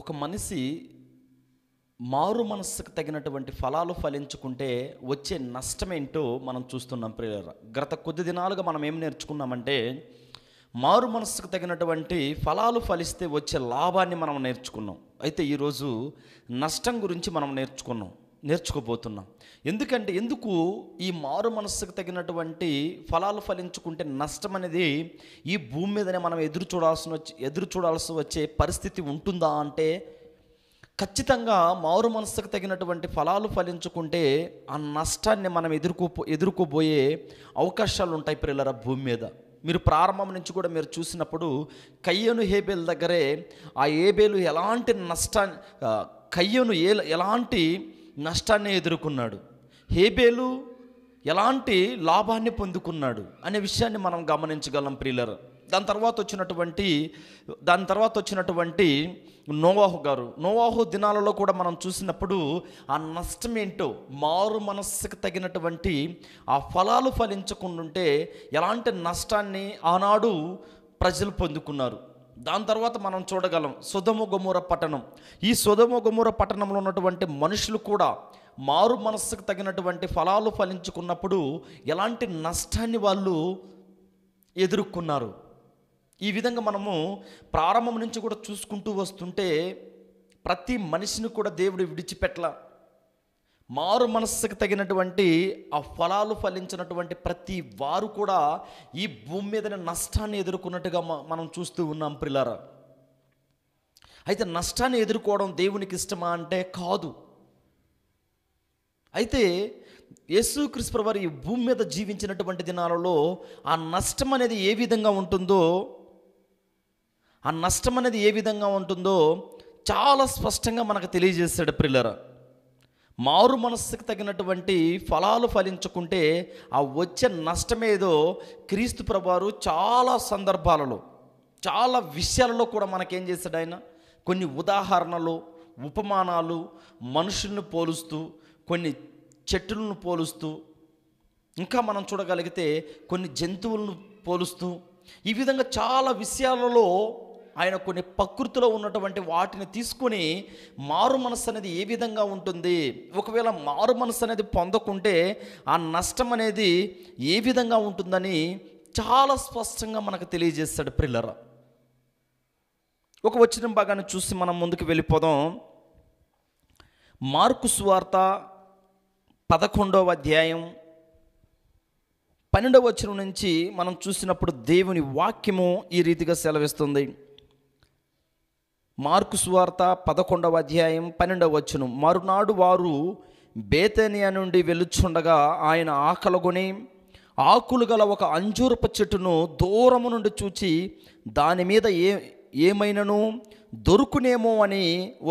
ఒక మనిషి మారు మనస్సుకు తగినటువంటి ఫలాలు ఫలించుకుంటే వచ్చే నష్టమేంటో మనం చూస్తున్నాం ప్రేర గత కొద్ది దినాలుగా మనం ఏం నేర్చుకున్నామంటే మారు మనస్సుకు తగినటువంటి ఫలాలు ఫలిస్తే వచ్చే లాభాన్ని మనం నేర్చుకున్నాం అయితే ఈరోజు నష్టం గురించి మనం నేర్చుకున్నాం నేర్చుకోబోతున్నాం ఎందుకంటే ఎందుకు ఈ మారు మనస్సుకు తగినటువంటి ఫలాలు ఫలించుకుంటే నష్టం అనేది ఈ భూమి మీదనే మనం ఎదురు చూడాల్సిన ఎదురు చూడాల్సి వచ్చే పరిస్థితి ఉంటుందా అంటే ఖచ్చితంగా మారు మనస్సుకు తగినటువంటి ఫలాలు ఫలించుకుంటే ఆ నష్టాన్ని మనం ఎదుర్కో ఎదుర్కోబోయే అవకాశాలు ఉంటాయి పిల్లల భూమి మీద మీరు ప్రారంభం నుంచి కూడా మీరు చూసినప్పుడు కయ్యను హేబేల్ దగ్గరే ఆ ఏబేలు ఎలాంటి నష్టాన్ని కయ్యను ఎలాంటి నష్టాన్ని ఎదుర్కొన్నాడు హేబేలు ఎలాంటి లాభాన్ని పొందుకున్నాడు అనే విషయాన్ని మనం గమనించగలం ప్రియులర్ దాని తర్వాత వచ్చినటువంటి దాని తర్వాత వచ్చినటువంటి నోవాహు గారు నోవాహు దినాలలో కూడా మనం చూసినప్పుడు ఆ నష్టం ఏంటో మారు మనస్సుకు తగినటువంటి ఆ ఫలాలు ఫలించకుండా ఉంటే ఎలాంటి నష్టాన్ని ఆనాడు ప్రజలు పొందుకున్నారు దాని తర్వాత మనం చూడగలం సుధమ గుమూర పట్టణం ఈ సుధమ గుమూర పట్టణంలో ఉన్నటువంటి మనుషులు కూడా మారు మనస్సుకు తగినటువంటి ఫలాలు ఫలించుకున్నప్పుడు ఎలాంటి నష్టాన్ని వాళ్ళు ఎదుర్కొన్నారు ఈ విధంగా మనము ప్రారంభం నుంచి కూడా చూసుకుంటూ వస్తుంటే ప్రతి మనిషిని కూడా దేవుడు విడిచిపెట్ల మారు మనస్సుకు తగినటువంటి ఆ ఫలాలు ఫలించినటువంటి ప్రతి వారు కూడా ఈ భూమి మీద నష్టాన్ని ఎదుర్కొన్నట్టుగా మనం చూస్తూ ఉన్నాం పిల్లరా అయితే నష్టాన్ని ఎదుర్కోవడం దేవునికి ఇష్టమా అంటే కాదు అయితే క్రిస్పర్ వారి ఈ భూమి మీద జీవించినటువంటి దినాలలో ఆ నష్టం అనేది ఏ విధంగా ఉంటుందో ఆ నష్టం అనేది ఏ విధంగా ఉంటుందో చాలా స్పష్టంగా మనకు తెలియజేశాడు పిల్లరా మారు మనస్సుకు తగినటువంటి ఫలాలు ఫలించుకుంటే ఆ వచ్చే నష్టమేదో క్రీస్తు ప్రభువారు చాలా సందర్భాలలో చాలా విషయాలలో కూడా మనకేం చేశాడు ఆయన కొన్ని ఉదాహరణలు ఉపమానాలు మనుషుల్ని పోలుస్తూ కొన్ని చెట్టులను పోలుస్తూ ఇంకా మనం చూడగలిగితే కొన్ని జంతువులను పోలుస్తూ ఈ విధంగా చాలా విషయాలలో ఆయన కొన్ని ప్రకృతిలో ఉన్నటువంటి వాటిని తీసుకొని మారు మనస్సు అనేది ఏ విధంగా ఉంటుంది ఒకవేళ మారు మనస్సు అనేది పొందకుంటే ఆ నష్టం అనేది ఏ విధంగా ఉంటుందని చాలా స్పష్టంగా మనకు తెలియజేస్తాడు ప్రిల్లర ఒక వచ్చిన భాగాన్ని చూసి మనం ముందుకు వెళ్ళిపోదాం మార్కు సువార్త పదకొండవ అధ్యాయం పన్నెండవ వచ్చిన నుంచి మనం చూసినప్పుడు దేవుని వాక్యము ఈ రీతిగా సెలవిస్తుంది మార్కు సువార్త పదకొండవ అధ్యాయం పన్నెండవ వచ్చును మరునాడు వారు బేతనియా నుండి వెలుచుండగా ఆయన ఆకలగొని ఆకులు గల ఒక అంజూరపు చెట్టును దూరము నుండి చూచి దాని మీద ఏ ఏమైనను దొరుకునేమో అని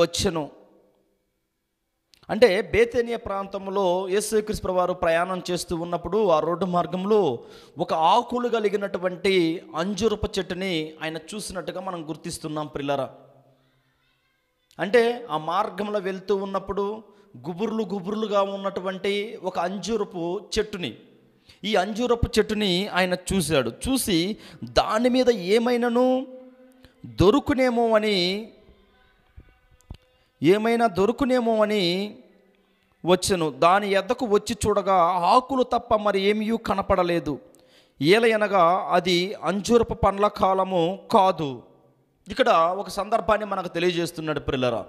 వచ్చను అంటే బేతనియ ప్రాంతంలో యేసుక్రీస్తు వారు ప్రయాణం చేస్తూ ఉన్నప్పుడు ఆ రోడ్డు మార్గంలో ఒక ఆకులు కలిగినటువంటి అంజూరప చెట్టుని ఆయన చూసినట్టుగా మనం గుర్తిస్తున్నాం పిల్లరా అంటే ఆ మార్గంలో వెళ్తూ ఉన్నప్పుడు గుబుర్లు గుబుర్లుగా ఉన్నటువంటి ఒక అంజూరపు చెట్టుని ఈ అంజూరపు చెట్టుని ఆయన చూశాడు చూసి దాని మీద ఏమైనాను దొరుకునేమో అని ఏమైనా దొరుకునేమో అని వచ్చను దాని ఎద్దకు వచ్చి చూడగా ఆకులు తప్ప మరి ఏమీ కనపడలేదు ఏలయనగా అది అంజూరపు పండ్ల కాలము కాదు ఇక్కడ ఒక సందర్భాన్ని మనకు తెలియజేస్తున్నాడు పిల్లరా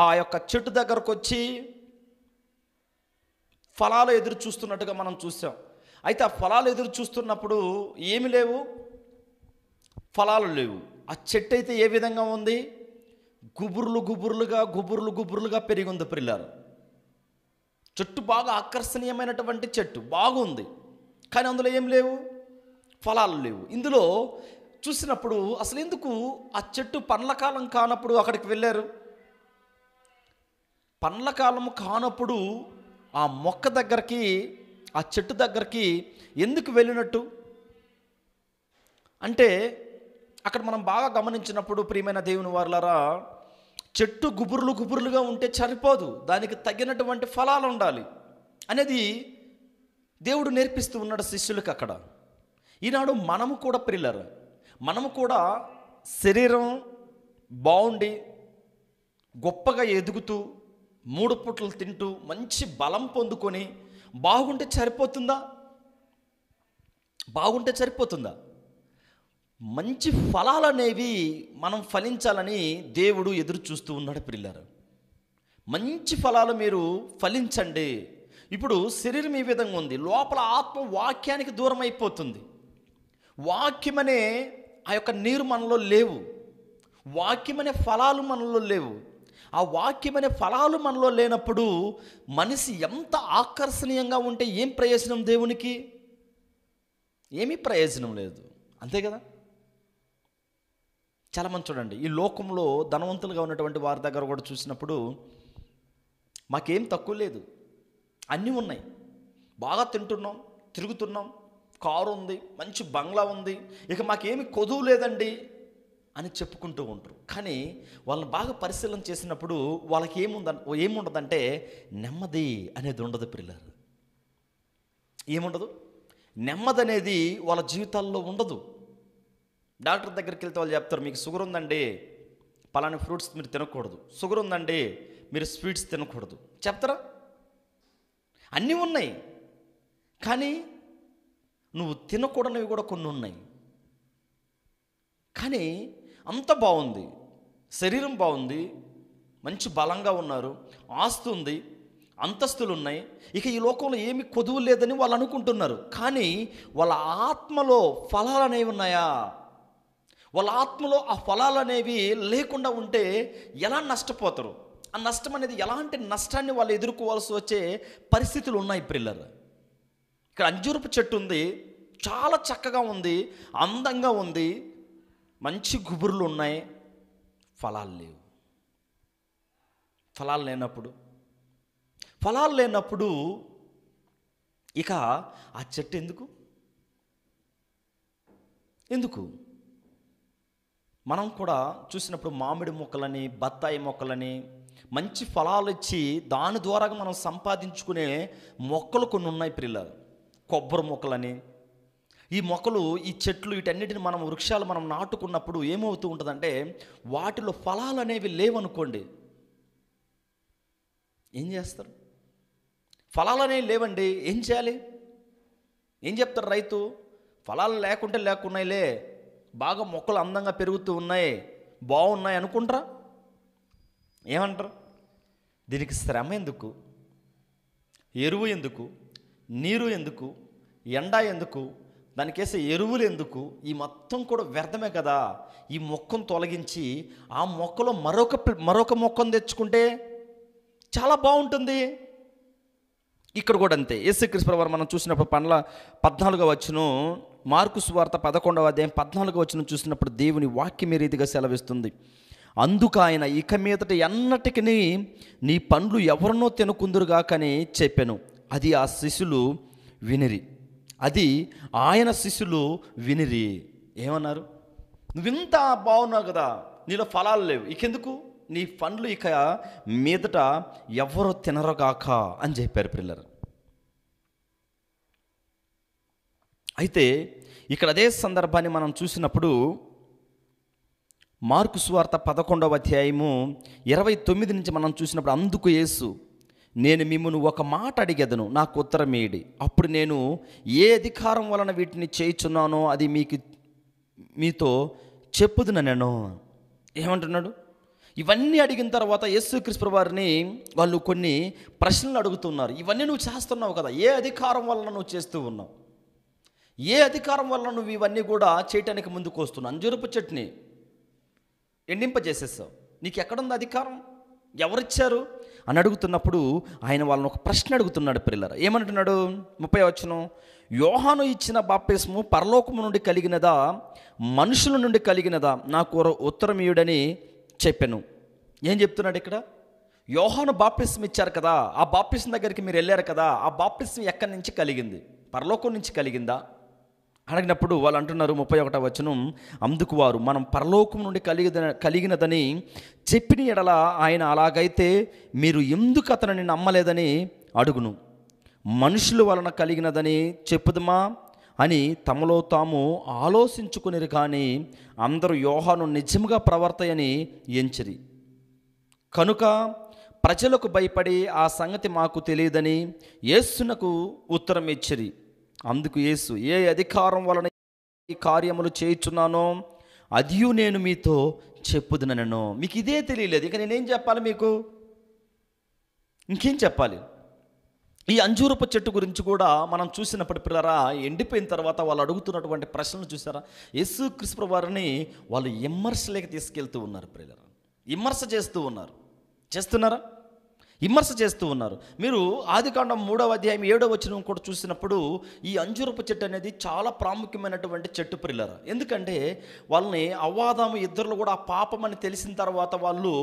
ఆ యొక్క చెట్టు దగ్గరకు వచ్చి ఫలాలు ఎదురు చూస్తున్నట్టుగా మనం చూసాం అయితే ఆ ఫలాలు ఎదురు చూస్తున్నప్పుడు ఏమి లేవు ఫలాలు లేవు ఆ చెట్టు అయితే ఏ విధంగా ఉంది గుబుర్లు గుబుర్లుగా గుబుర్లు గుబుర్లుగా పెరిగి ఉంది పిల్లలు చెట్టు బాగా ఆకర్షణీయమైనటువంటి చెట్టు బాగుంది కానీ అందులో ఏం లేవు ఫలాలు లేవు ఇందులో చూసినప్పుడు అసలు ఎందుకు ఆ చెట్టు పండ్ల కాలం కానప్పుడు అక్కడికి వెళ్ళారు పండ్ల కాలం కానప్పుడు ఆ మొక్క దగ్గరికి ఆ చెట్టు దగ్గరికి ఎందుకు వెళ్ళినట్టు అంటే అక్కడ మనం బాగా గమనించినప్పుడు ప్రియమైన దేవుని వారులరా చెట్టు గుబురులు గుబురులుగా ఉంటే సరిపోదు దానికి తగినటువంటి ఫలాలు ఉండాలి అనేది దేవుడు నేర్పిస్తూ ఉన్నాడు శిష్యులకు అక్కడ ఈనాడు మనము కూడా ప్రిల్లరు మనము కూడా శరీరం బాగుండి గొప్పగా ఎదుగుతూ మూడు పుట్లు తింటూ మంచి బలం పొందుకొని బాగుంటే సరిపోతుందా బాగుంటే సరిపోతుందా మంచి ఫలాలు అనేవి మనం ఫలించాలని దేవుడు ఎదురు చూస్తూ ఉన్నాడు పిల్లలు మంచి ఫలాలు మీరు ఫలించండి ఇప్పుడు శరీరం ఈ విధంగా ఉంది లోపల ఆత్మ వాక్యానికి దూరం అయిపోతుంది వాక్యం అనే ఆ యొక్క నీరు మనలో లేవు వాక్యం అనే ఫలాలు మనలో లేవు ఆ వాక్యం అనే ఫలాలు మనలో లేనప్పుడు మనిషి ఎంత ఆకర్షణీయంగా ఉంటే ఏం ప్రయోజనం దేవునికి ఏమీ ప్రయోజనం లేదు అంతే కదా చాలామంది చూడండి ఈ లోకంలో ధనవంతులుగా ఉన్నటువంటి వారి దగ్గర కూడా చూసినప్పుడు మాకేం తక్కువ లేదు అన్నీ ఉన్నాయి బాగా తింటున్నాం తిరుగుతున్నాం కారు ఉంది మంచి బంగ్లా ఉంది ఇక మాకేమి కొదువు లేదండి అని చెప్పుకుంటూ ఉంటారు కానీ వాళ్ళని బాగా పరిశీలన చేసినప్పుడు వాళ్ళకి ఏముంద ఏముండదంటే నెమ్మది అనేది ఉండదు పిల్లలు ఏముండదు నెమ్మది అనేది వాళ్ళ జీవితాల్లో ఉండదు డాక్టర్ దగ్గరికి వెళ్తే వాళ్ళు చెప్తారు మీకు షుగర్ ఉందండి పలాని ఫ్రూట్స్ మీరు తినకూడదు షుగర్ ఉందండి మీరు స్వీట్స్ తినకూడదు చెప్తారా అన్నీ ఉన్నాయి కానీ నువ్వు తినకూడనివి కూడా కొన్ని ఉన్నాయి కానీ అంత బాగుంది శరీరం బాగుంది మంచి బలంగా ఉన్నారు ఆస్తు ఉంది అంతస్తులు ఉన్నాయి ఇక ఈ లోకంలో ఏమి కొదువు లేదని వాళ్ళు అనుకుంటున్నారు కానీ వాళ్ళ ఆత్మలో ఫలాలు అనేవి ఉన్నాయా వాళ్ళ ఆత్మలో ఆ ఫలాలు అనేవి లేకుండా ఉంటే ఎలా నష్టపోతారు ఆ నష్టం అనేది ఎలాంటి నష్టాన్ని వాళ్ళు ఎదుర్కోవాల్సి వచ్చే పరిస్థితులు ఉన్నాయి పిల్లలు ఇక్కడ అంజూరపు చెట్టు ఉంది చాలా చక్కగా ఉంది అందంగా ఉంది మంచి గుబుర్లు ఉన్నాయి ఫలాలు లేవు ఫలాలు లేనప్పుడు ఫలాలు లేనప్పుడు ఇక ఆ చెట్టు ఎందుకు ఎందుకు మనం కూడా చూసినప్పుడు మామిడి మొక్కలని బత్తాయి మొక్కలని మంచి ఫలాలు ఇచ్చి దాని ద్వారా మనం సంపాదించుకునే మొక్కలు కొన్ని ఉన్నాయి పిల్లలు కొబ్బరి మొక్కలని ఈ మొక్కలు ఈ చెట్లు వీటన్నిటిని మనం వృక్షాలు మనం నాటుకున్నప్పుడు ఏమవుతూ ఉంటుందంటే వాటిలో ఫలాలు అనేవి లేవనుకోండి ఏం చేస్తారు ఫలాలు అనేవి లేవండి ఏం చేయాలి ఏం చెప్తారు రైతు ఫలాలు లేకుంటే లేకున్నాయిలే బాగా మొక్కలు అందంగా పెరుగుతూ ఉన్నాయి బాగున్నాయి అనుకుంటారా ఏమంటారు దీనికి శ్రమ ఎందుకు ఎరువు ఎందుకు నీరు ఎందుకు ఎండ ఎందుకు దానికేసే ఎరువులు ఎందుకు ఈ మొత్తం కూడా వ్యర్థమే కదా ఈ మొక్కను తొలగించి ఆ మొక్కలో మరొక మరొక మొక్కను తెచ్చుకుంటే చాలా బాగుంటుంది ఇక్కడ కూడా అంతే యేసుక్రీస్తు వారు మనం చూసినప్పుడు పండ్ల పద్నాలుగవ వచ్చును మార్కు స్వార్త పదకొండవ అధ్యాయం పద్నాలుగవ వచ్చిన చూసినప్పుడు దేవుని వాక్యం రీతిగా సెలవిస్తుంది అందుకు ఆయన ఇక మీదట ఎన్నటికీ నీ పండ్లు ఎవరినో తినుకుందురుగా కానీ చెప్పాను అది ఆ శిశులు వినిరి అది ఆయన శిష్యులు వినిరి ఏమన్నారు నువ్వింత బాగున్నావు కదా నీలో ఫలాలు లేవు ఇకెందుకు నీ పండ్లు ఇక మీదట ఎవరు తినరుగాక అని చెప్పారు పిల్లలు అయితే ఇక్కడ అదే సందర్భాన్ని మనం చూసినప్పుడు మార్కు సువార్త పదకొండవ అధ్యాయము ఇరవై తొమ్మిది నుంచి మనం చూసినప్పుడు అందుకు యేసు నేను మిమ్మల్ని ఒక మాట అడిగేదను నాకు ఉత్తరం ఏడి అప్పుడు నేను ఏ అధికారం వలన వీటిని చేయుచున్నానో అది మీకు మీతో చెప్పుదు నేను ఏమంటున్నాడు ఇవన్నీ అడిగిన తర్వాత యేసుక్రీస్తు వారిని వాళ్ళు కొన్ని ప్రశ్నలు అడుగుతున్నారు ఇవన్నీ నువ్వు చేస్తున్నావు కదా ఏ అధికారం వలన నువ్వు చేస్తూ ఉన్నావు ఏ అధికారం వలన నువ్వు ఇవన్నీ కూడా చేయటానికి ముందుకు వస్తున్నావు అంజూరపు చట్నీ ఎండింపజేసేసావు నీకు ఎక్కడుంది అధికారం ఎవరిచ్చారు అని అడుగుతున్నప్పుడు ఆయన వాళ్ళని ఒక ప్రశ్న అడుగుతున్నాడు పిల్లలు ఏమంటున్నాడు ముప్పై వచ్చును యోహాను ఇచ్చిన బాప్తిస్ము పరలోకము నుండి కలిగినదా మనుషుల నుండి కలిగినదా నా కూర ఉత్తరమీయుడని చెప్పాను ఏం చెప్తున్నాడు ఇక్కడ యోహాను బాప్టిస్మ్ ఇచ్చారు కదా ఆ బాప్టిస్మ్ దగ్గరికి మీరు వెళ్ళారు కదా ఆ బాప్టిస్మ్ ఎక్కడి నుంచి కలిగింది పరలోకం నుంచి కలిగిందా అడిగినప్పుడు వాళ్ళు అంటున్నారు ముప్పై ఒకట వచనం అందుకు వారు మనం పరలోకం నుండి కలిగిన కలిగినదని చెప్పిన ఎడల ఆయన అలాగైతే మీరు ఎందుకు అతనిని నమ్మలేదని అడుగును మనుషుల వలన కలిగినదని చెప్పుదమా అని తమలో తాము ఆలోచించుకునేరు కానీ అందరూ యోహాను నిజముగా ప్రవర్తయని ఎంచిరి కనుక ప్రజలకు భయపడి ఆ సంగతి మాకు తెలియదని యేస్సునకు ఉత్తరం ఇచ్చిరి అందుకు యేసు ఏ అధికారం వలన ఈ కార్యములు చేయుచున్నానో అది నేను మీతో చెప్పుదునను మీకు ఇదే తెలియలేదు ఇక నేనేం చెప్పాలి మీకు ఇంకేం చెప్పాలి ఈ అంజూరపు చెట్టు గురించి కూడా మనం చూసినప్పుడు పిల్లరా ఎండిపోయిన తర్వాత వాళ్ళు అడుగుతున్నటువంటి ప్రశ్నలు చూసారా యేసు క్రిస్పు వారిని వాళ్ళు లేక తీసుకెళ్తూ ఉన్నారు పిల్లరా విమర్శ చేస్తూ ఉన్నారు చేస్తున్నారా విమర్శ చేస్తూ ఉన్నారు మీరు ఆదికాండం మూడవ అధ్యాయం ఏడవ వచ్చిన కూడా చూసినప్పుడు ఈ అంజూరపు చెట్టు అనేది చాలా ప్రాముఖ్యమైనటువంటి చెట్టు పిల్లర ఎందుకంటే వాళ్ళని అవాదాము ఇద్దరులు కూడా పాపం అని తెలిసిన తర్వాత వాళ్ళు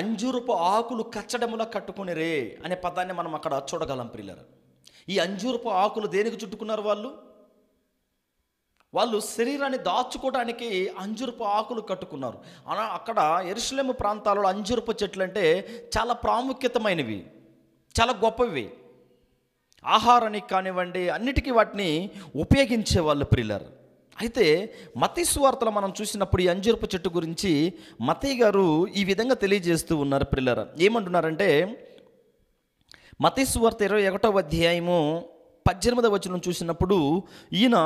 అంజూరపు ఆకులు కచ్చడములా రే అనే పదాన్ని మనం అక్కడ చూడగలం పిల్లర ఈ అంజూరపు ఆకులు దేనికి చుట్టుకున్నారు వాళ్ళు వాళ్ళు శరీరాన్ని దాచుకోవడానికి అంజురుపు ఆకులు కట్టుకున్నారు అక్కడ ఎరుసలేమ ప్రాంతాలలో అంజురుపు చెట్లు అంటే చాలా ప్రాముఖ్యతమైనవి చాలా గొప్పవి ఆహారానికి కానివ్వండి అన్నిటికీ వాటిని ఉపయోగించే వాళ్ళు ప్రిల్లర్ అయితే మతీశ్వార్తలు మనం చూసినప్పుడు ఈ అంజురుపు చెట్టు గురించి మతీ గారు ఈ విధంగా తెలియజేస్తూ ఉన్నారు ప్రిల్లర్ ఏమంటున్నారంటే వార్త ఇరవై ఒకటో అధ్యాయము పద్దెనిమిదవ వచనం చూసినప్పుడు ఈయన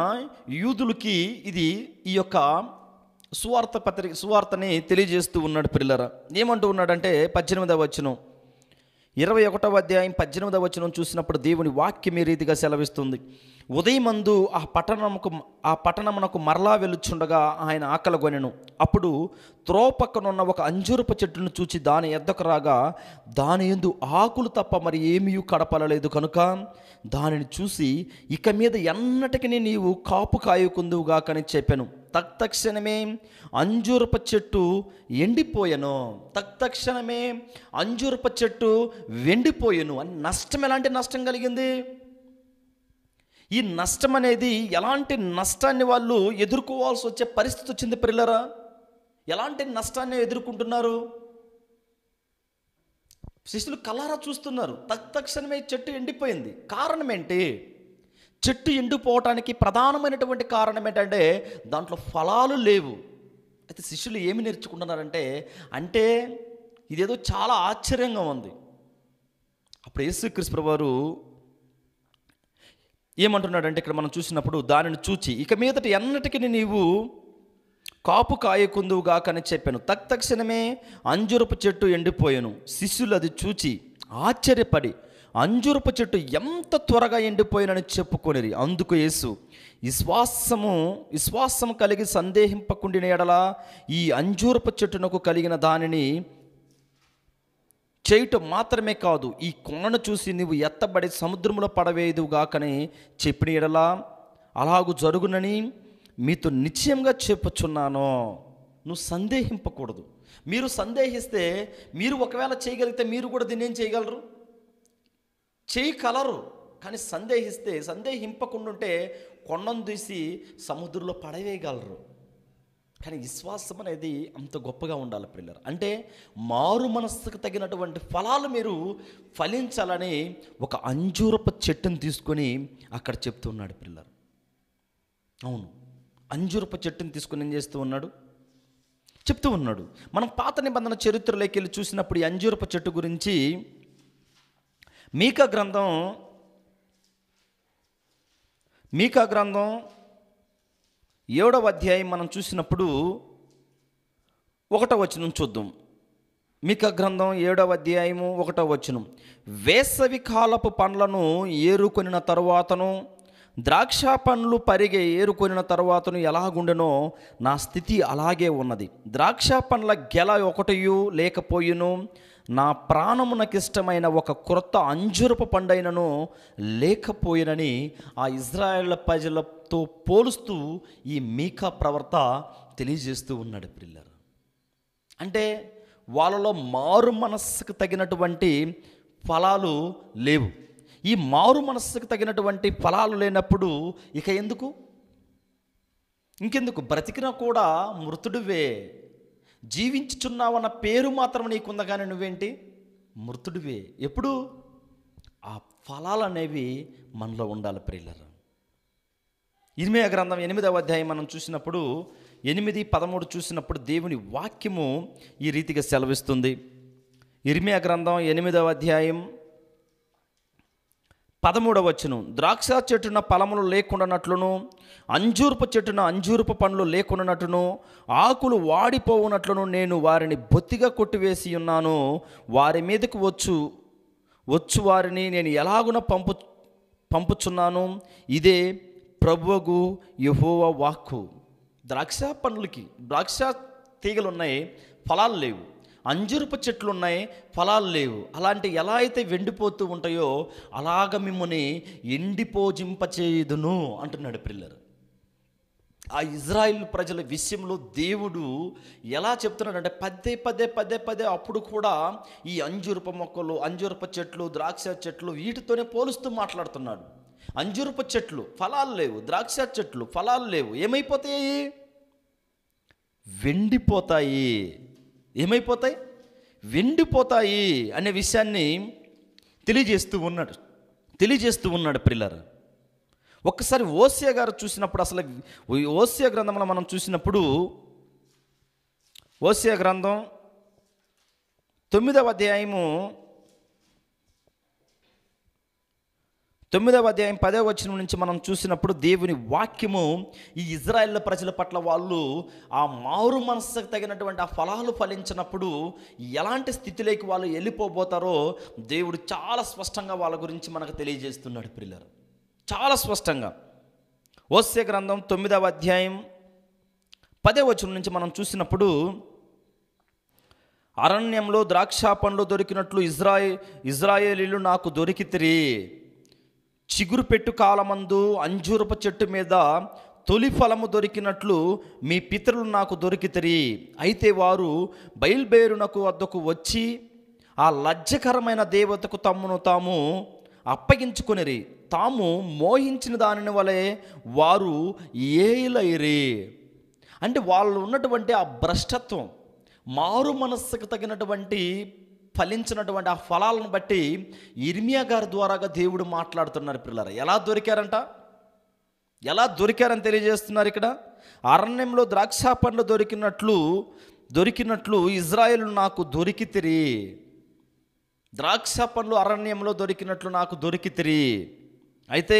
యూదులకి ఇది ఈ యొక్క సువార్త పత్రిక సువార్తని తెలియజేస్తూ ఉన్నాడు పిల్లరా ఏమంటూ ఉన్నాడంటే పద్దెనిమిదవ వచనం ఇరవై ఒకటవ అధ్యాయం పద్దెనిమిదవ వచనం చూసినప్పుడు దేవుని వాక్యం ఈ రీతిగా సెలవిస్తుంది ఉదయమందు ఆ పట్టణముకు ఆ పట్టణమునకు మరలా వెలుచుండగా ఆయన ఆకలగొనెను అప్పుడు త్రో ఒక అంజూరపు చెట్టును చూచి దాని ఎద్దకు రాగా దాని ఎందు ఆకులు తప్ప మరి ఏమీ కడపలలేదు కనుక దానిని చూసి ఇక మీద ఎన్నటికీ నీవు కాపు కాయకుందువుగా కని చెప్పాను తక్షణమే అంజూరప చెట్టు ఎండిపోయను తక్షణమే అంజూరప చెట్టు వెండిపోయను అని నష్టం ఎలాంటి నష్టం కలిగింది ఈ నష్టం అనేది ఎలాంటి నష్టాన్ని వాళ్ళు ఎదుర్కోవాల్సి వచ్చే పరిస్థితి వచ్చింది పిల్లరా ఎలాంటి నష్టాన్ని ఎదుర్కొంటున్నారు శిష్యులు కలారా చూస్తున్నారు తక్షణమే చెట్టు ఎండిపోయింది కారణం ఏంటి చెట్టు ఎండిపోవటానికి ప్రధానమైనటువంటి కారణం ఏంటంటే దాంట్లో ఫలాలు లేవు అయితే శిష్యులు ఏమి నేర్చుకుంటున్నారంటే అంటే ఇదేదో చాలా ఆశ్చర్యంగా ఉంది అప్పుడు యేసుక్రీస్తు వారు ఏమంటున్నాడంటే ఇక్కడ మనం చూసినప్పుడు దానిని చూచి ఇక మీదట ఎన్నటికి నీవు కాపు కాయకుందువుగాక అని చెప్పాను తక్ తక్షణమే అంజురపు చెట్టు ఎండిపోయాను శిష్యులు అది చూచి ఆశ్చర్యపడి అంజురపు చెట్టు ఎంత త్వరగా ఎండిపోయినని చెప్పుకొనిరి అందుకు యేసు విశ్వాసము విశ్వాసము కలిగి సందేహింపకుండిన ఎడల ఈ అంజూరపు చెట్టునకు కలిగిన దానిని చేయటం మాత్రమే కాదు ఈ కొనను చూసి నీవు ఎత్తబడి సముద్రంలో పడవేదుగాకని చెప్పిన ఎడలా అలాగు జరుగునని మీతో నిశ్చయంగా చెప్పుచున్నాను నువ్వు సందేహింపకూడదు మీరు సందేహిస్తే మీరు ఒకవేళ చేయగలిగితే మీరు కూడా దీన్ని ఏం చేయగలరు కలరు కానీ సందేహిస్తే సందేహింపకుండా ఉంటే కొండను తీసి సముద్రంలో పడవేయగలరు కానీ విశ్వాసం అనేది అంత గొప్పగా ఉండాలి పిల్లలు అంటే మారు మనస్సుకు తగినటువంటి ఫలాలు మీరు ఫలించాలని ఒక అంజూరపు చెట్టును తీసుకొని అక్కడ చెప్తూ ఉన్నాడు పిల్లలు అవును అంజూరపు చెట్టును తీసుకొని ఏం చేస్తూ ఉన్నాడు చెప్తూ ఉన్నాడు మనం పాత నిబంధన చరిత్రలోకి వెళ్ళి చూసినప్పుడు ఈ అంజూరపు చెట్టు గురించి మీక గ్రంథం మీక గ్రంథం ఏడవ అధ్యాయం మనం చూసినప్పుడు ఒకటో వచనం చూద్దాం మీక గ్రంథం ఏడవ అధ్యాయము ఒకటో వచనం వేసవి కాలపు పండ్లను ఏరుకొనిన తరువాతను ద్రాక్ష పండ్లు పరిగె ఏరుకొనిన తరువాతను ఎలాగుండెనో నా స్థితి అలాగే ఉన్నది ద్రాక్ష పండ్ల గెల ఒకటియు లేకపోయును నా ప్రాణమునకిష్టమైన ఒక క్రొత్త అంజురపు పండైనను లేకపోయినని ఆ ఇజ్రాయేళ్ల ప్రజలతో పోలుస్తూ ఈ మీకా ప్రవర్త తెలియజేస్తూ ఉన్నాడు పిల్లలు అంటే వాళ్ళలో మారు మనస్సుకు తగినటువంటి ఫలాలు లేవు ఈ మారు మనస్సుకు తగినటువంటి ఫలాలు లేనప్పుడు ఇక ఎందుకు ఇంకెందుకు బ్రతికినా కూడా మృతుడివే జీవించుచున్నావన్న పేరు మాత్రం నీకుందగానే నువ్వేంటి మృతుడివే ఎప్పుడు ఆ ఫలాలు అనేవి మనలో ఉండాలి ప్రియులరు ఇనిమే గ్రంథం ఎనిమిదవ అధ్యాయం మనం చూసినప్పుడు ఎనిమిది పదమూడు చూసినప్పుడు దేవుని వాక్యము ఈ రీతిగా సెలవిస్తుంది ఇర్మియా గ్రంథం ఎనిమిదవ అధ్యాయం పదమూడవ వచ్చును ద్రాక్ష చెట్టున ఫలములు లేకుండానట్లును అంజూర్పు చెట్టున అంజూర్పు పండ్లు లేకుండానట్లును ఆకులు వాడిపోవునట్లును నేను వారిని బొత్తిగా కొట్టివేసి ఉన్నాను వారి మీదకు వచ్చు వచ్చు వారిని నేను ఎలాగున పంపు పంపుచున్నాను ఇదే ప్రభువగు యహోవ వాక్కు ద్రాక్ష పండ్లకి ద్రాక్ష తీగలు ఉన్నాయి ఫలాలు లేవు అంజురుపు చెట్లు ఉన్నాయి ఫలాలు లేవు అలాంటి ఎలా అయితే వెండిపోతూ ఉంటాయో అలాగ మిమ్మల్ని ఎండిపోజింపచేయుదును అంటున్నాడు పిల్లరు ఆ ఇజ్రాయిల్ ప్రజల విషయంలో దేవుడు ఎలా చెప్తున్నాడంటే పదే పదే పదే పదే అప్పుడు కూడా ఈ అంజురప మొక్కలు అంజురప చెట్లు ద్రాక్ష చెట్లు వీటితోనే పోలుస్తూ మాట్లాడుతున్నాడు అంజురుప చెట్లు ఫలాలు లేవు ద్రాక్ష చెట్లు ఫలాలు లేవు ఏమైపోతాయి వెండిపోతాయి ఏమైపోతాయి వెండిపోతాయి అనే విషయాన్ని తెలియజేస్తూ ఉన్నాడు తెలియజేస్తూ ఉన్నాడు పిల్లర్ ఒక్కసారి ఓసియా గారు చూసినప్పుడు అసలు ఓసియా గ్రంథంలో మనం చూసినప్పుడు ఓసియా గ్రంథం తొమ్మిదవ అధ్యాయము తొమ్మిదవ అధ్యాయం పదవ వచనం నుంచి మనం చూసినప్పుడు దేవుని వాక్యము ఈ ఇజ్రాయెల్ ప్రజల పట్ల వాళ్ళు ఆ మారు మనస్సుకు తగినటువంటి ఆ ఫలాలు ఫలించినప్పుడు ఎలాంటి స్థితిలోకి వాళ్ళు వెళ్ళిపోబోతారో దేవుడు చాలా స్పష్టంగా వాళ్ళ గురించి మనకు తెలియజేస్తున్నాడు పిల్లలు చాలా స్పష్టంగా ఓస్య గ్రంథం తొమ్మిదవ అధ్యాయం పదే వచనం నుంచి మనం చూసినప్పుడు అరణ్యంలో ద్రాక్ష పండ్లు దొరికినట్లు ఇజ్రాయి ఇజ్రాయేలీలు నాకు దొరికితిరి చిగురు పెట్టు కాలమందు అంజూరపు చెట్టు మీద తొలి ఫలము దొరికినట్లు మీ పితరులు నాకు దొరికితరి అయితే వారు బయలుబేరునకు వద్దకు వచ్చి ఆ లజ్జకరమైన దేవతకు తమ్మును తాము అప్పగించుకునిరి తాము మోహించిన దానిని వలె వారు ఏలైరి అంటే వాళ్ళు ఉన్నటువంటి ఆ భ్రష్టత్వం మారు మనస్సుకు తగినటువంటి ఫలించినటువంటి ఆ ఫలాలను బట్టి ఇర్మియా గారి ద్వారాగా దేవుడు మాట్లాడుతున్నారు పిల్లలు ఎలా దొరికారంట ఎలా దొరికారని తెలియజేస్తున్నారు ఇక్కడ అరణ్యంలో ద్రాక్ష పండ్లు దొరికినట్లు దొరికినట్లు ఇజ్రాయెల్ నాకు దొరికితిరి ద్రాక్ష పండ్లు అరణ్యంలో దొరికినట్లు నాకు దొరికితిరి అయితే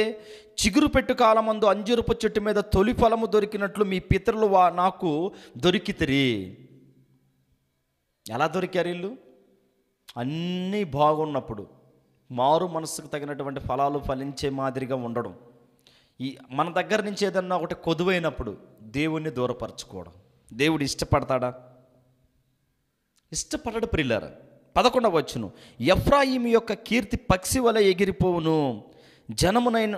చిగురు పెట్టు కాలమందు అంజురుపు చెట్టు మీద తొలి ఫలము దొరికినట్లు మీ పితరులు వా నాకు దొరికితిరి ఎలా దొరికారు వీళ్ళు అన్నీ బాగున్నప్పుడు మారు మనసుకు తగినటువంటి ఫలాలు ఫలించే మాదిరిగా ఉండడం ఈ మన దగ్గర నుంచి ఏదన్నా ఒకటి కొదువైనప్పుడు దేవుణ్ణి దూరపరచుకోవడం దేవుడు ఇష్టపడతాడా ఇష్టపడడు ప్రిల్లర పదకొండవ వచ్చును ఎఫ్రాయిం యొక్క కీర్తి పక్షి వల ఎగిరిపోవును జనమునైన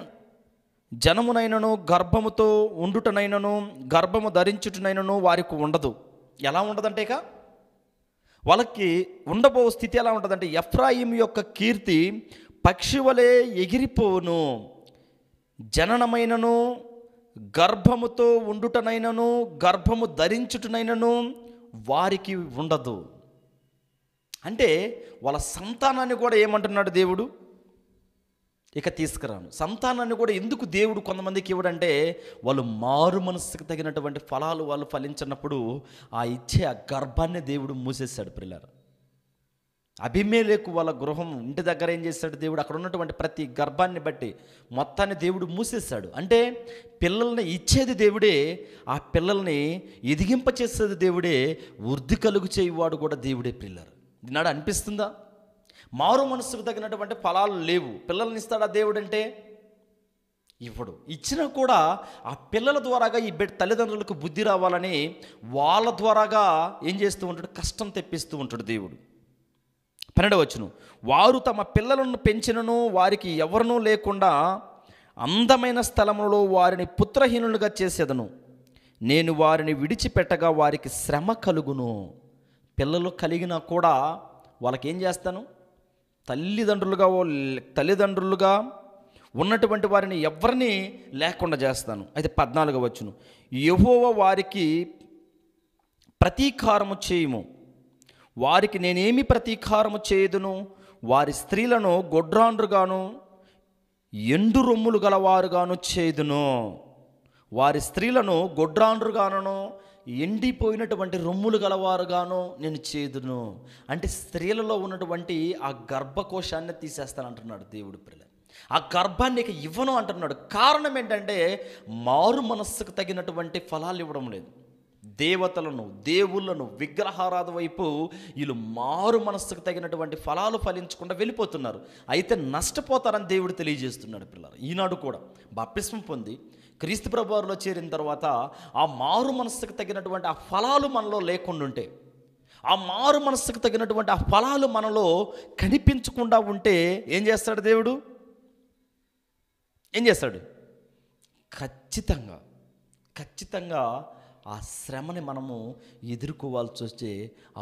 జనమునైనను గర్భముతో ఉండుటనైనను గర్భము ధరించుటనైనను వారికి ఉండదు ఎలా ఉండదంటే ఇక వాళ్ళకి ఉండబో స్థితి ఎలా ఉంటుందంటే ఎఫ్రాయిం యొక్క కీర్తి పక్షివలే ఎగిరిపోవును జననమైనను గర్భముతో ఉండుటనైనను గర్భము ధరించుటనైనను వారికి ఉండదు అంటే వాళ్ళ సంతానాన్ని కూడా ఏమంటున్నాడు దేవుడు ఇక తీసుకురాను సంతానాన్ని కూడా ఎందుకు దేవుడు కొంతమందికి ఇవ్వడంటే వాళ్ళు మారు మనసుకు తగినటువంటి ఫలాలు వాళ్ళు ఫలించినప్పుడు ఆ ఇచ్చే ఆ గర్భాన్ని దేవుడు మూసేశాడు పిల్లలు అభిమేలేకు వాళ్ళ గృహం ఇంటి దగ్గర ఏం చేశాడు దేవుడు అక్కడ ఉన్నటువంటి ప్రతి గర్భాన్ని బట్టి మొత్తాన్ని దేవుడు మూసేశాడు అంటే పిల్లల్ని ఇచ్చేది దేవుడే ఆ పిల్లల్ని ఎదిగింప చేసేది దేవుడే వృద్ధి కలుగు చేయువాడు కూడా దేవుడే పిల్లరు నాడు అనిపిస్తుందా మారు మనసుకు తగినటువంటి ఫలాలు లేవు పిల్లల్ని ఇస్తాడా దేవుడు అంటే ఇవ్వడు ఇచ్చినా కూడా ఆ పిల్లల ద్వారాగా ఈ బిడ్డ తల్లిదండ్రులకు బుద్ధి రావాలని వాళ్ళ ద్వారాగా ఏం చేస్తూ ఉంటాడు కష్టం తెప్పిస్తూ ఉంటాడు దేవుడు పన్నెండవచ్చును వారు తమ పిల్లలను పెంచినను వారికి ఎవరినూ లేకుండా అందమైన స్థలములలో వారిని పుత్రహీనులుగా చేసేదను నేను వారిని విడిచిపెట్టగా వారికి శ్రమ కలుగును పిల్లలు కలిగినా కూడా వాళ్ళకేం చేస్తాను తల్లిదండ్రులుగా తల్లిదండ్రులుగా ఉన్నటువంటి వారిని ఎవరిని లేకుండా చేస్తాను అయితే పద్నాలుగు వచ్చును ఎవోవ వారికి ప్రతీకారము చేయము వారికి నేనేమి ప్రతీకారము చేయదును వారి స్త్రీలను గొడ్రాండ్రుగాను ఎండు రొమ్ములు గలవారుగాను చేదును వారి స్త్రీలను గొడ్రాండ్రుగాను ఎండిపోయినటువంటి రొమ్ములు గలవారుగాను నేను చేదును అంటే స్త్రీలలో ఉన్నటువంటి ఆ గర్భకోశాన్ని తీసేస్తానంటున్నాడు దేవుడు పిల్ల ఆ గర్భాన్ని ఇక ఇవ్వను అంటున్నాడు కారణం ఏంటంటే మారు మనస్సుకు తగినటువంటి ఫలాలు ఇవ్వడం లేదు దేవతలను దేవుళ్లను విగ్రహారాధ వైపు వీళ్ళు మారు మనస్సుకు తగినటువంటి ఫలాలు ఫలించకుండా వెళ్ళిపోతున్నారు అయితే నష్టపోతారని దేవుడు తెలియజేస్తున్నాడు పిల్లలు ఈనాడు కూడా బాప్టిస్మం పొంది క్రీస్తు ప్రభువారిలో చేరిన తర్వాత ఆ మారు మనస్సుకు తగినటువంటి ఆ ఫలాలు మనలో లేకుండా ఉంటే ఆ మారు మనస్సుకు తగినటువంటి ఆ ఫలాలు మనలో కనిపించకుండా ఉంటే ఏం చేస్తాడు దేవుడు ఏం చేస్తాడు ఖచ్చితంగా ఖచ్చితంగా ఆ శ్రమని మనము ఎదుర్కోవాల్సి వచ్చే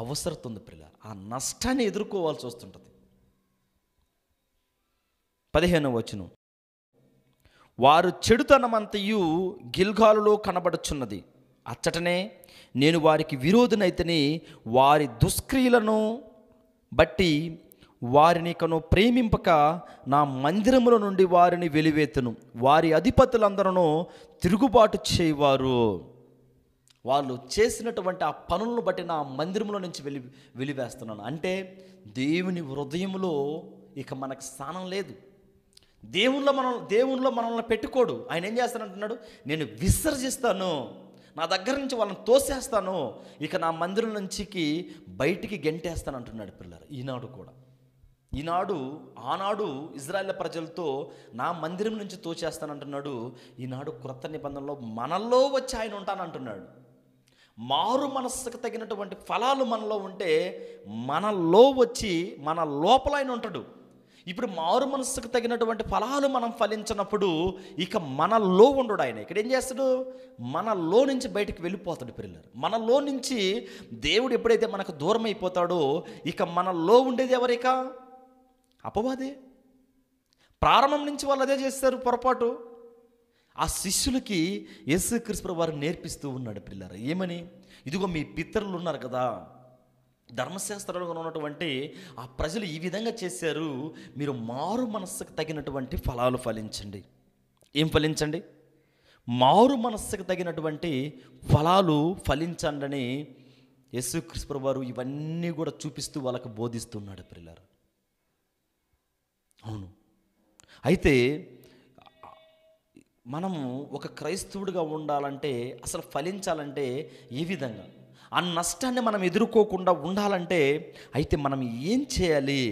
అవసరం ఉంది పిల్ల ఆ నష్టాన్ని ఎదుర్కోవాల్సి వస్తుంటుంది పదిహేనవ వచనం వారు చెడుతనమంతయు గిల్గాలులో కనబడుచున్నది అచ్చటనే నేను వారికి విరోధునైతని వారి దుష్క్రియలను బట్టి వారిని కను ప్రేమింపక నా మందిరముల నుండి వారిని వెలివేతును వారి అధిపతులందరూ తిరుగుబాటు చేయవారు వాళ్ళు చేసినటువంటి ఆ పనులను బట్టి నా మందిరంలో నుంచి వెలి వెలివేస్తున్నాను అంటే దేవుని హృదయంలో ఇక మనకు స్థానం లేదు దేవుళ్ళ మనం దేవుళ్ళ మనల్ని పెట్టుకోడు ఆయన ఏం చేస్తానంటున్నాడు నేను విసర్జిస్తాను నా దగ్గర నుంచి వాళ్ళని తోసేస్తాను ఇక నా మందిరం నుంచికి బయటికి గెంటేస్తాను అంటున్నాడు పిల్లలు ఈనాడు కూడా ఈనాడు ఆనాడు ఇజ్రాయెల్ ప్రజలతో నా మందిరం నుంచి అంటున్నాడు ఈనాడు క్రొత్త నిబంధనలో మనల్లో వచ్చి ఆయన ఉంటానంటున్నాడు మారు మనస్సుకు తగినటువంటి ఫలాలు మనలో ఉంటే మనలో వచ్చి మన లోపల ఆయన ఉంటాడు ఇప్పుడు మారు మనస్సుకు తగినటువంటి ఫలాలు మనం ఫలించినప్పుడు ఇక మనలో ఉండడు ఆయన ఇక్కడ ఏం చేస్తాడు మనలో నుంచి బయటకు వెళ్ళిపోతాడు పిల్లలు మనలో నుంచి దేవుడు ఎప్పుడైతే మనకు దూరం అయిపోతాడో ఇక మనలో ఉండేది ఎవరిక అపవాదే ప్రారంభం నుంచి వాళ్ళు అదే చేస్తారు పొరపాటు ఆ శిష్యులకి యేసుక్రీస్తు వారు నేర్పిస్తూ ఉన్నాడు పిల్లలు ఏమని ఇదిగో మీ పిత్రులు ఉన్నారు కదా ధర్మశాస్త్రంలో ఉన్నటువంటి ఆ ప్రజలు ఈ విధంగా చేశారు మీరు మారు మనస్సుకు తగినటువంటి ఫలాలు ఫలించండి ఏం ఫలించండి మారు మనస్సుకు తగినటువంటి ఫలాలు ఫలించండి యేసుక్రీస్తు వారు ఇవన్నీ కూడా చూపిస్తూ వాళ్ళకు బోధిస్తున్నాడు పిల్లలు అవును అయితే మనము ఒక క్రైస్తవుడిగా ఉండాలంటే అసలు ఫలించాలంటే ఏ విధంగా ఆ నష్టాన్ని మనం ఎదుర్కోకుండా ఉండాలంటే అయితే మనం ఏం చేయాలి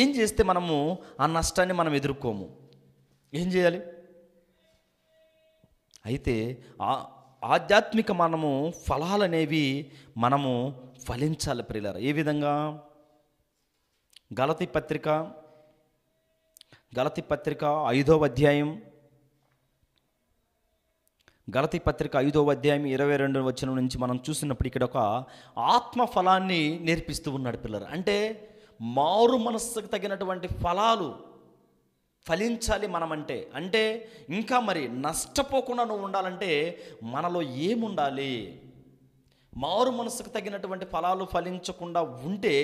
ఏం చేస్తే మనము ఆ నష్టాన్ని మనం ఎదుర్కోము ఏం చేయాలి అయితే ఆధ్యాత్మిక మనము ఫలాలనేవి మనము ఫలించాలి ప్రియులారా ఏ విధంగా గలతి పత్రిక గలతి పత్రిక ఐదవ అధ్యాయం గలతి పత్రిక ఐదో అధ్యాయం ఇరవై రెండు వచ్చిన నుంచి మనం చూసినప్పుడు ఇక్కడ ఒక ఆత్మ ఫలాన్ని నేర్పిస్తూ ఉన్నాడు పిల్లలు అంటే మారు మనస్సుకు తగినటువంటి ఫలాలు ఫలించాలి మనమంటే అంటే ఇంకా మరి నష్టపోకుండా నువ్వు ఉండాలంటే మనలో ఏముండాలి మారు మనసుకు తగినటువంటి ఫలాలు ఫలించకుండా ఉంటే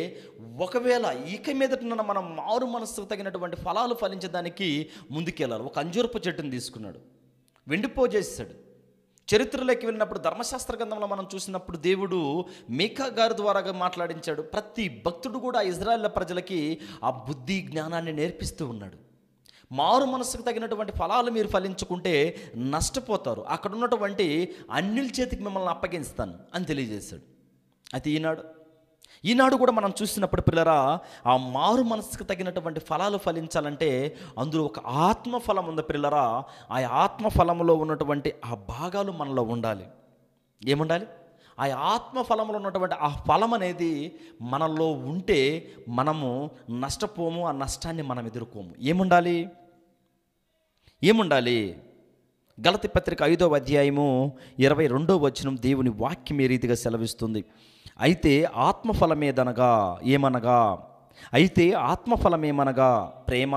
ఒకవేళ ఇక ఉన్న మనం మారు మనస్సుకు తగినటువంటి ఫలాలు ఫలించడానికి ముందుకెళ్ళాలి ఒక అంజూరపు చెట్టును తీసుకున్నాడు వెండిపోజేసాడు చరిత్రలోకి వెళ్ళినప్పుడు ధర్మశాస్త్ర గ్రంథంలో మనం చూసినప్పుడు దేవుడు మేకా గారి ద్వారా మాట్లాడించాడు ప్రతి భక్తుడు కూడా ఇజ్రాయెల్ ప్రజలకి ఆ బుద్ధి జ్ఞానాన్ని నేర్పిస్తూ ఉన్నాడు మారు మనసుకు తగినటువంటి ఫలాలు మీరు ఫలించుకుంటే నష్టపోతారు అక్కడ ఉన్నటువంటి అన్యుల చేతికి మిమ్మల్ని అప్పగిస్తాను అని తెలియజేశాడు అయితే ఈనాడు ఈనాడు కూడా మనం చూసినప్పుడు పిల్లరా ఆ మారు మనసుకు తగినటువంటి ఫలాలు ఫలించాలంటే అందులో ఒక ఆత్మఫలం ఉంది పిల్లరా ఆ ఆత్మఫలంలో ఉన్నటువంటి ఆ భాగాలు మనలో ఉండాలి ఏముండాలి ఆ ఆత్మఫలంలో ఉన్నటువంటి ఆ ఫలం అనేది మనలో ఉంటే మనము నష్టపోము ఆ నష్టాన్ని మనం ఎదుర్కోము ఏముండాలి ఏముండాలి గలతి పత్రిక ఐదవ అధ్యాయము ఇరవై రెండో వచనం దేవుని వాక్యం ఏ రీతిగా సెలవిస్తుంది అయితే ఆత్మఫలమేదనగా ఏమనగా అయితే ఆత్మఫలమేమనగా ప్రేమ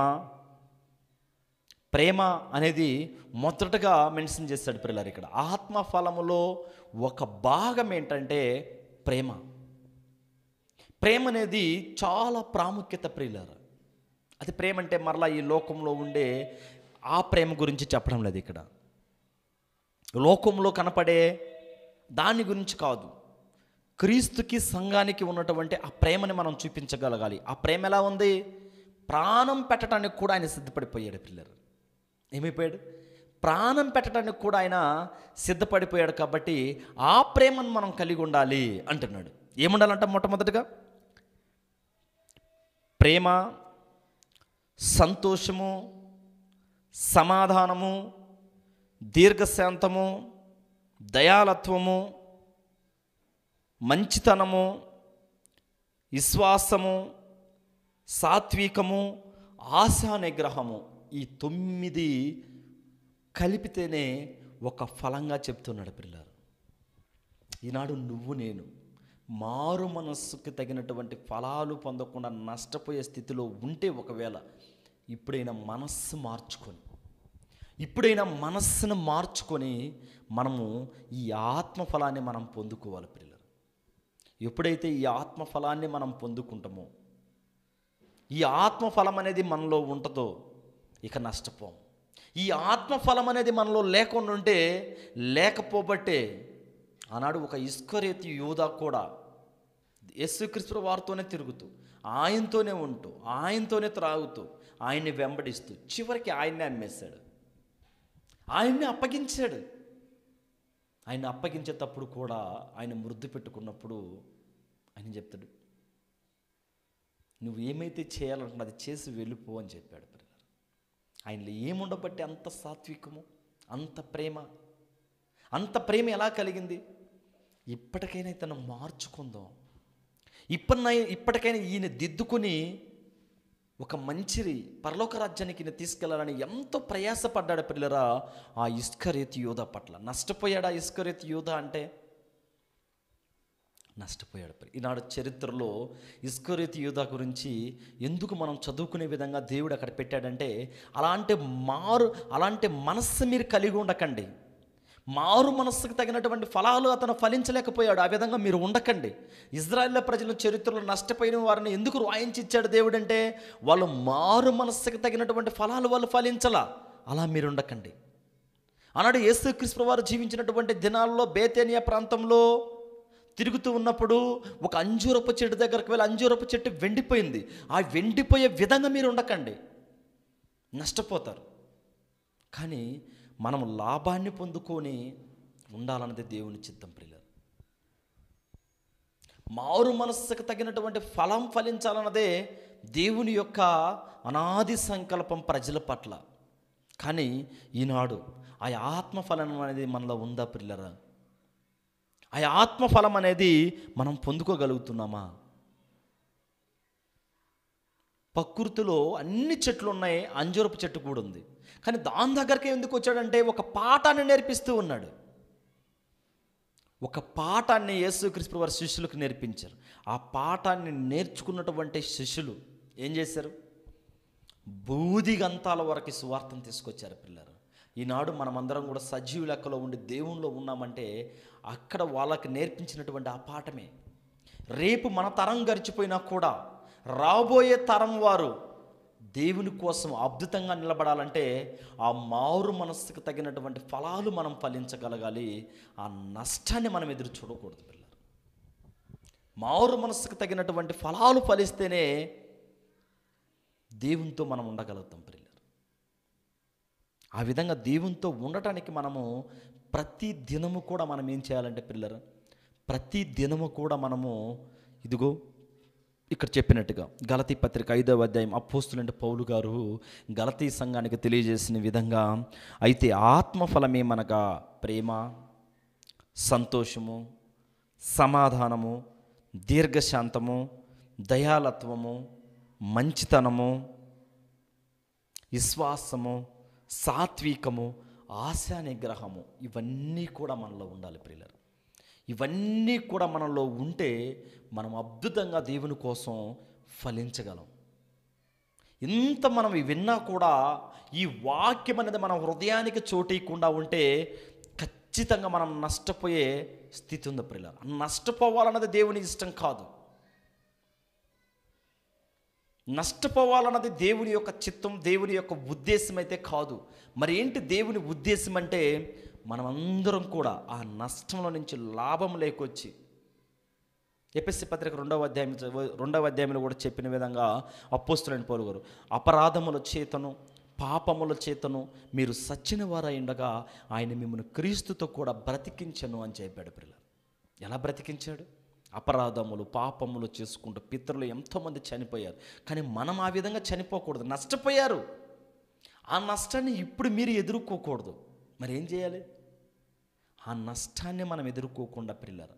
ప్రేమ అనేది మొదటగా మెన్షన్ చేస్తాడు పిల్లలు ఇక్కడ ఆత్మఫలములో ఒక భాగం ఏంటంటే ప్రేమ ప్రేమ అనేది చాలా ప్రాముఖ్యత ప్రిల్లర్ అది ప్రేమ అంటే మరలా ఈ లోకంలో ఉండే ఆ ప్రేమ గురించి చెప్పడం లేదు ఇక్కడ లోకంలో కనపడే దాని గురించి కాదు క్రీస్తుకి సంఘానికి ఉన్నటువంటి ఆ ప్రేమని మనం చూపించగలగాలి ఆ ప్రేమ ఎలా ఉంది ప్రాణం పెట్టడానికి కూడా ఆయన సిద్ధపడిపోయాడు పిల్లలు ఏమైపోయాడు ప్రాణం పెట్టడానికి కూడా ఆయన సిద్ధపడిపోయాడు కాబట్టి ఆ ప్రేమను మనం కలిగి ఉండాలి అంటున్నాడు ఏముండాలంట మొట్టమొదటిగా ప్రేమ సంతోషము సమాధానము దీర్ఘశాంతము దయాలత్వము మంచితనము విశ్వాసము సాత్వికము ఆశా నిగ్రహము ఈ తొమ్మిది కలిపితేనే ఒక ఫలంగా చెప్తున్నాడు పిల్లలు ఈనాడు నువ్వు నేను మారు మనస్సుకి తగినటువంటి ఫలాలు పొందకుండా నష్టపోయే స్థితిలో ఉంటే ఒకవేళ ఇప్పుడైనా మనస్సు మార్చుకొని ఇప్పుడైనా మనస్సును మార్చుకొని మనము ఈ ఆత్మఫలాన్ని మనం పొందుకోవాలి ఎప్పుడైతే ఈ ఆత్మఫలాన్ని మనం పొందుకుంటామో ఈ ఆత్మఫలం అనేది మనలో ఉంటుందో ఇక నష్టపోం ఈ ఆత్మఫలం అనేది మనలో లేకుండా ఉంటే లేకపోబట్టే ఆనాడు ఒక ఇస్కరేతి యోధ కూడా యేసుక్రీస్తు వారితోనే తిరుగుతూ ఆయనతోనే ఉంటూ ఆయనతోనే త్రాగుతూ ఆయన్ని వెంబడిస్తూ చివరికి ఆయన్నే అమ్మేశాడు ఆయన్ని అప్పగించాడు ఆయన అప్పగించేటప్పుడు కూడా ఆయన మృద్దు పెట్టుకున్నప్పుడు ఆయన చెప్తాడు నువ్వు ఏమైతే చేయాలనుకున్నా అది చేసి వెళ్ళిపో అని చెప్పాడు ప్రియులారు ఆయనలో ఏముండబట్టి అంత సాత్వికము అంత ప్రేమ అంత ప్రేమ ఎలా కలిగింది ఇప్పటికైనా ఇతను మార్చుకుందాం ఇప్పటి ఇప్పటికైనా ఈయన దిద్దుకుని ఒక మంచిరి పరలోక రాజ్యానికి తీసుకెళ్లాలని ఎంతో ప్రయాసపడ్డాడు పిల్లరా ఆ ఇస్కరేతి యోధ పట్ల నష్టపోయాడా ఇస్కరేతి యోధ అంటే నష్టపోయాడు ఈనాడు చరిత్రలో ఇస్కరేతి యోధ గురించి ఎందుకు మనం చదువుకునే విధంగా దేవుడు అక్కడ పెట్టాడంటే అలాంటి మారు అలాంటి మనస్సు మీరు కలిగి ఉండకండి మారు మనస్సుకు తగినటువంటి ఫలాలు అతను ఫలించలేకపోయాడు ఆ విధంగా మీరు ఉండకండి ఇజ్రాయెల్ ప్రజల చరిత్రలో నష్టపోయిన వారిని ఎందుకు రాయించిచ్చాడు దేవుడు అంటే వాళ్ళు మారు మనస్సుకు తగినటువంటి ఫలాలు వాళ్ళు ఫలించలా అలా మీరు ఉండకండి యేసు క్రిస్ప వారు జీవించినటువంటి దినాల్లో బేతేనియా ప్రాంతంలో తిరుగుతూ ఉన్నప్పుడు ఒక అంజూరపు చెట్టు దగ్గరకు వెళ్ళి అంజూరపు చెట్టు వెండిపోయింది ఆ వెండిపోయే విధంగా మీరు ఉండకండి నష్టపోతారు కానీ మనం లాభాన్ని పొందుకొని ఉండాలన్నది దేవుని చిత్తం ప్రియులు మారు మనస్సుకు తగినటువంటి ఫలం ఫలించాలన్నదే దేవుని యొక్క అనాది సంకల్పం ప్రజల పట్ల కానీ ఈనాడు ఆ ఆత్మఫలం అనేది మనలో ఉందా పిల్లరా ఆ ఆత్మఫలం అనేది మనం పొందుకోగలుగుతున్నామా ప్రకృతిలో అన్ని చెట్లు ఉన్నాయి అంజూరపు చెట్టు కూడా ఉంది కానీ దాని దగ్గరికి ఎందుకు వచ్చాడంటే ఒక పాఠాన్ని నేర్పిస్తూ ఉన్నాడు ఒక పాఠాన్ని క్రిస్పు వారి శిష్యులకు నేర్పించారు ఆ పాఠాన్ని నేర్చుకున్నటువంటి శిష్యులు ఏం చేశారు బూది గంతాల వరకు సువార్థం తీసుకొచ్చారు పిల్లలు ఈనాడు మనమందరం కూడా సజీవు లెక్కలో ఉండి దేవుణ్ణిలో ఉన్నామంటే అక్కడ వాళ్ళకి నేర్పించినటువంటి ఆ పాఠమే రేపు మన తరం గడిచిపోయినా కూడా రాబోయే తరం వారు దేవుని కోసం అద్భుతంగా నిలబడాలంటే ఆ మారు మనస్సుకు తగినటువంటి ఫలాలు మనం ఫలించగలగాలి ఆ నష్టాన్ని మనం ఎదురు చూడకూడదు పిల్లలు మారు మనస్సుకు తగినటువంటి ఫలాలు ఫలిస్తేనే దేవునితో మనం ఉండగలుగుతాం పిల్లలు ఆ విధంగా దేవునితో ఉండటానికి మనము ప్రతి దినము కూడా మనం ఏం చేయాలంటే పిల్లలు ప్రతి దినము కూడా మనము ఇదిగో ఇక్కడ చెప్పినట్టుగా గలతీ పత్రిక ఐదవ అధ్యాయం అపోస్తులంటే పౌలు గారు గలతీ సంఘానికి తెలియజేసిన విధంగా అయితే ఆత్మఫలమేమనగా ప్రేమ సంతోషము సమాధానము దీర్ఘశాంతము దయాలత్వము మంచితనము విశ్వాసము సాత్వికము ఆశా నిగ్రహము ఇవన్నీ కూడా మనలో ఉండాలి ప్రియులరు ఇవన్నీ కూడా మనలో ఉంటే మనం అద్భుతంగా దేవుని కోసం ఫలించగలం ఇంత మనం విన్నా కూడా ఈ వాక్యం అనేది మన హృదయానికి చోటీయకుండా ఉంటే ఖచ్చితంగా మనం నష్టపోయే స్థితి ఉంది ప్రిల నష్టపోవాలన్నది దేవుని ఇష్టం కాదు నష్టపోవాలన్నది దేవుని యొక్క చిత్తం దేవుని యొక్క ఉద్దేశం అయితే కాదు మరి ఏంటి దేవుని ఉద్దేశం అంటే మనమందరం కూడా ఆ నష్టంలో నుంచి లాభం లేకొచ్చి ఎపిస్సి పత్రిక రెండవ అధ్యాయం రెండవ అధ్యాయంలో కూడా చెప్పిన విధంగా అపోస్తులని పోలుగురు అపరాధముల చేతను పాపముల చేతను మీరు సచ్చిన ఉండగా ఆయన మిమ్మల్ని క్రీస్తుతో కూడా బ్రతికించను అని చెప్పాడు పిల్లలు ఎలా బ్రతికించాడు అపరాధములు పాపములు చేసుకుంటూ పితరులు ఎంతోమంది చనిపోయారు కానీ మనం ఆ విధంగా చనిపోకూడదు నష్టపోయారు ఆ నష్టాన్ని ఇప్పుడు మీరు ఎదుర్కోకూడదు మరి ఏం చేయాలి ఆ నష్టాన్ని మనం ఎదుర్కోకుండా పిల్లర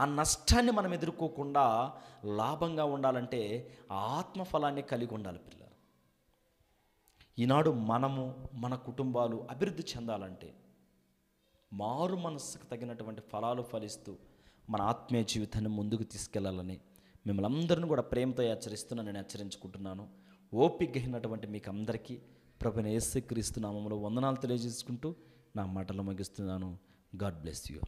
ఆ నష్టాన్ని మనం ఎదుర్కోకుండా లాభంగా ఉండాలంటే ఆత్మఫలాన్ని కలిగి ఉండాలి పిల్లర ఈనాడు మనము మన కుటుంబాలు అభివృద్ధి చెందాలంటే మారు మనస్సుకు తగినటువంటి ఫలాలు ఫలిస్తూ మన ఆత్మీయ జీవితాన్ని ముందుకు తీసుకెళ్లాలని మిమ్మల్ని అందరిని కూడా ప్రేమతో హెచ్చరిస్తున్నా నేను హెచ్చరించుకుంటున్నాను ఓపిక అయినటువంటి మీకు అందరికీ ప్రభుని ఏసుక్రీస్తు నామంలో వందనాలు తెలియజేసుకుంటూ నా మాటలు ముగిస్తున్నాను గాడ్ బ్లెస్ యూ